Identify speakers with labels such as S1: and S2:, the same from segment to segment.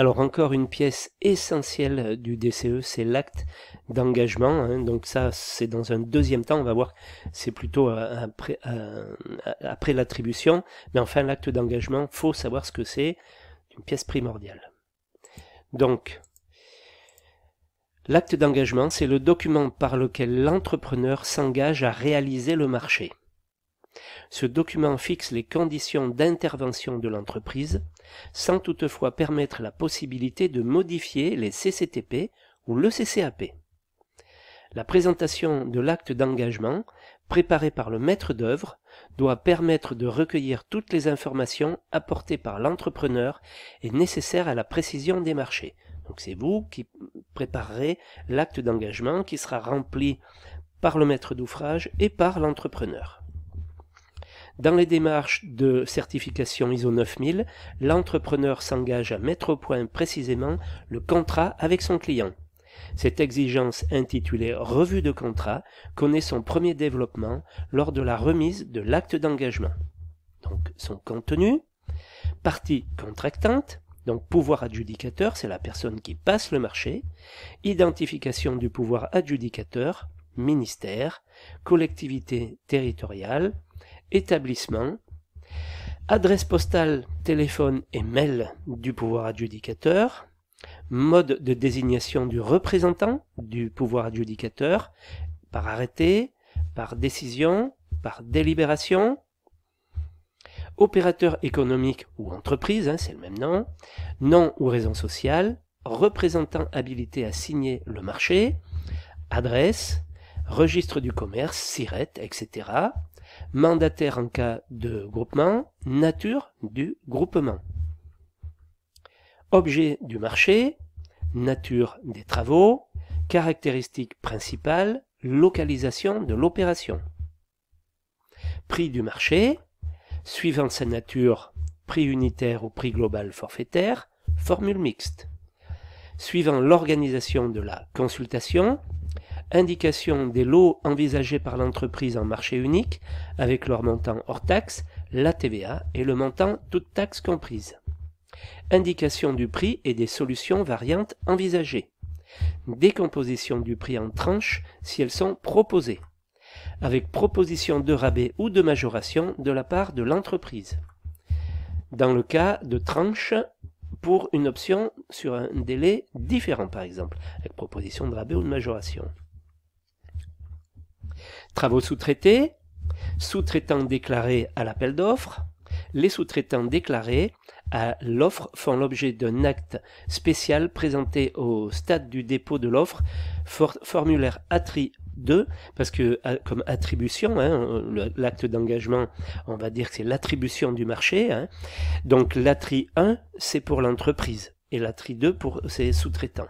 S1: Alors encore une pièce essentielle euh, du DCE, c'est l'acte d'engagement. Hein. Donc ça, c'est dans un deuxième temps, on va voir, c'est plutôt euh, après, euh, après l'attribution. Mais enfin, l'acte d'engagement, faut savoir ce que c'est, une pièce primordiale. Donc, l'acte d'engagement, c'est le document par lequel l'entrepreneur s'engage à réaliser le marché. Ce document fixe les conditions d'intervention de l'entreprise, sans toutefois permettre la possibilité de modifier les CCTP ou le CCAP. La présentation de l'acte d'engagement, préparé par le maître d'œuvre, doit permettre de recueillir toutes les informations apportées par l'entrepreneur et nécessaires à la précision des marchés. Donc c'est vous qui préparerez l'acte d'engagement qui sera rempli par le maître d'ouvrage et par l'entrepreneur. Dans les démarches de certification ISO 9000, l'entrepreneur s'engage à mettre au point précisément le contrat avec son client. Cette exigence intitulée Revue de contrat connaît son premier développement lors de la remise de l'acte d'engagement. Donc son contenu, partie contractante, donc pouvoir adjudicateur, c'est la personne qui passe le marché, identification du pouvoir adjudicateur, ministère, collectivité territoriale, établissement, adresse postale, téléphone et mail du pouvoir adjudicateur, mode de désignation du représentant du pouvoir adjudicateur, par arrêté, par décision, par délibération, opérateur économique ou entreprise, hein, c'est le même nom, nom ou raison sociale, représentant habilité à signer le marché, adresse, registre du commerce, SIRET, etc mandataire en cas de groupement, nature du groupement, objet du marché, nature des travaux, caractéristiques principales, localisation de l'opération, prix du marché, suivant sa nature, prix unitaire ou prix global forfaitaire, formule mixte. Suivant l'organisation de la consultation, indication des lots envisagés par l'entreprise en marché unique, avec leur montant hors taxe, la TVA et le montant toute taxe comprise. Indication du prix et des solutions variantes envisagées. Décomposition du prix en tranches si elles sont proposées. Avec proposition de rabais ou de majoration de la part de l'entreprise. Dans le cas de tranches pour une option sur un délai différent, par exemple, avec proposition de rabais ou de majoration. Travaux sous-traités, sous-traitants déclarés à l'appel d'offres, les sous-traitants déclarés à l'offre font l'objet d'un acte spécial présenté au stade du dépôt de l'offre, formulaire ATRI 2, parce que euh, comme attribution, hein, l'acte d'engagement, on va dire que c'est l'attribution du marché. Hein. Donc l'ATRI 1, c'est pour l'entreprise, et l'ATRI 2 pour ses sous-traitants.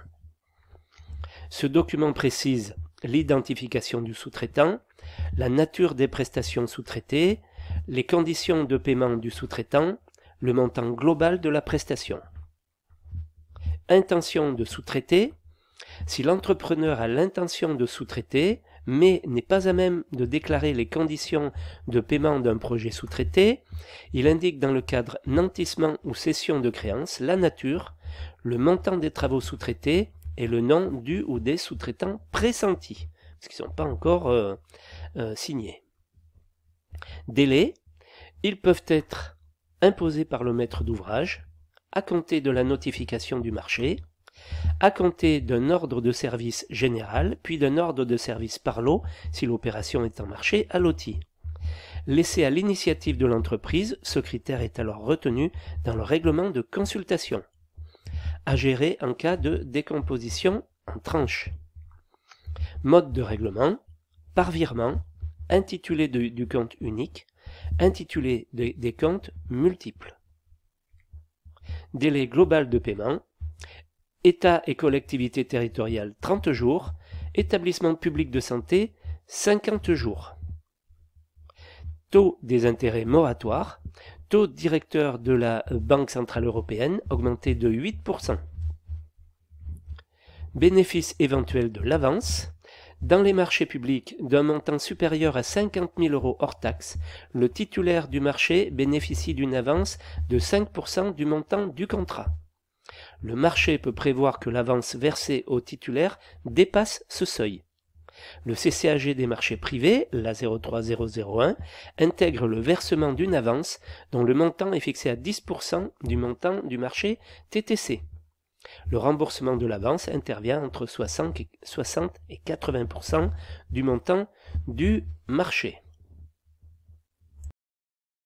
S1: Ce document précise l'identification du sous-traitant, la nature des prestations sous-traitées, les conditions de paiement du sous-traitant, le montant global de la prestation. Intention de sous-traiter. Si l'entrepreneur a l'intention de sous-traiter, mais n'est pas à même de déclarer les conditions de paiement d'un projet sous-traité, il indique dans le cadre nantissement ou cession de créance la nature, le montant des travaux sous-traités et le nom du ou des sous-traitants pressentis, parce qu'ils ne sont pas encore euh, euh, signés. Délai, ils peuvent être imposés par le maître d'ouvrage, à compter de la notification du marché, à compter d'un ordre de service général, puis d'un ordre de service par lot, si l'opération est en marché, à loti. Laissé à l'initiative de l'entreprise, ce critère est alors retenu dans le règlement de consultation à gérer en cas de décomposition en tranches. Mode de règlement, par virement, intitulé du compte unique, intitulé des comptes multiples. Délai global de paiement, État et collectivités territoriales 30 jours, établissement public de santé 50 jours. Taux des intérêts moratoires, taux directeur de la Banque Centrale Européenne augmenté de 8%. Bénéfice éventuel de l'avance. Dans les marchés publics, d'un montant supérieur à 50 000 euros hors taxe, le titulaire du marché bénéficie d'une avance de 5% du montant du contrat. Le marché peut prévoir que l'avance versée au titulaire dépasse ce seuil. Le CCAG des marchés privés, la 03001, intègre le versement d'une avance dont le montant est fixé à 10% du montant du marché TTC. Le remboursement de l'avance intervient entre 60 et 80% du montant du marché.